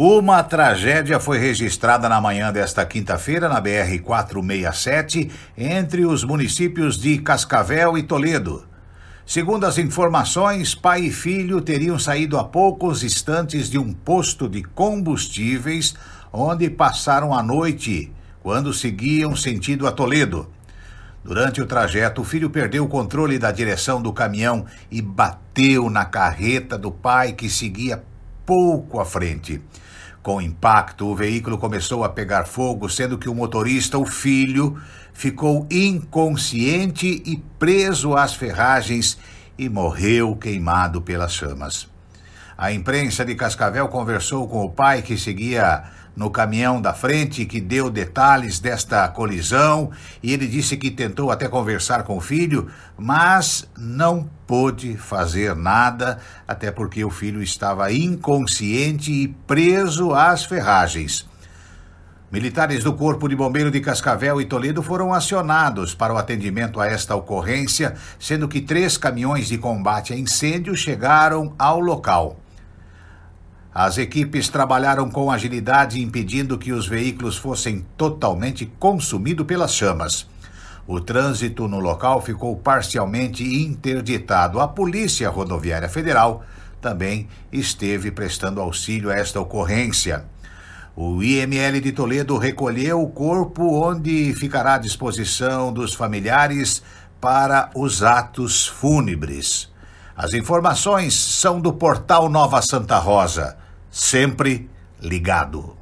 Uma tragédia foi registrada na manhã desta quinta-feira na BR 467 entre os municípios de Cascavel e Toledo. Segundo as informações, pai e filho teriam saído a poucos instantes de um posto de combustíveis onde passaram a noite quando seguiam sentido a Toledo. Durante o trajeto, o filho perdeu o controle da direção do caminhão e bateu na carreta do pai que seguia pouco à frente. Com impacto, o veículo começou a pegar fogo, sendo que o motorista, o filho, ficou inconsciente e preso às ferragens e morreu queimado pelas chamas. A imprensa de Cascavel conversou com o pai que seguia no caminhão da frente que deu detalhes desta colisão e ele disse que tentou até conversar com o filho, mas não pôde fazer nada, até porque o filho estava inconsciente e preso às ferragens. Militares do Corpo de Bombeiro de Cascavel e Toledo foram acionados para o atendimento a esta ocorrência, sendo que três caminhões de combate a incêndio chegaram ao local. As equipes trabalharam com agilidade, impedindo que os veículos fossem totalmente consumidos pelas chamas. O trânsito no local ficou parcialmente interditado. A Polícia Rodoviária Federal também esteve prestando auxílio a esta ocorrência. O IML de Toledo recolheu o corpo, onde ficará à disposição dos familiares para os atos fúnebres. As informações são do portal Nova Santa Rosa sempre ligado.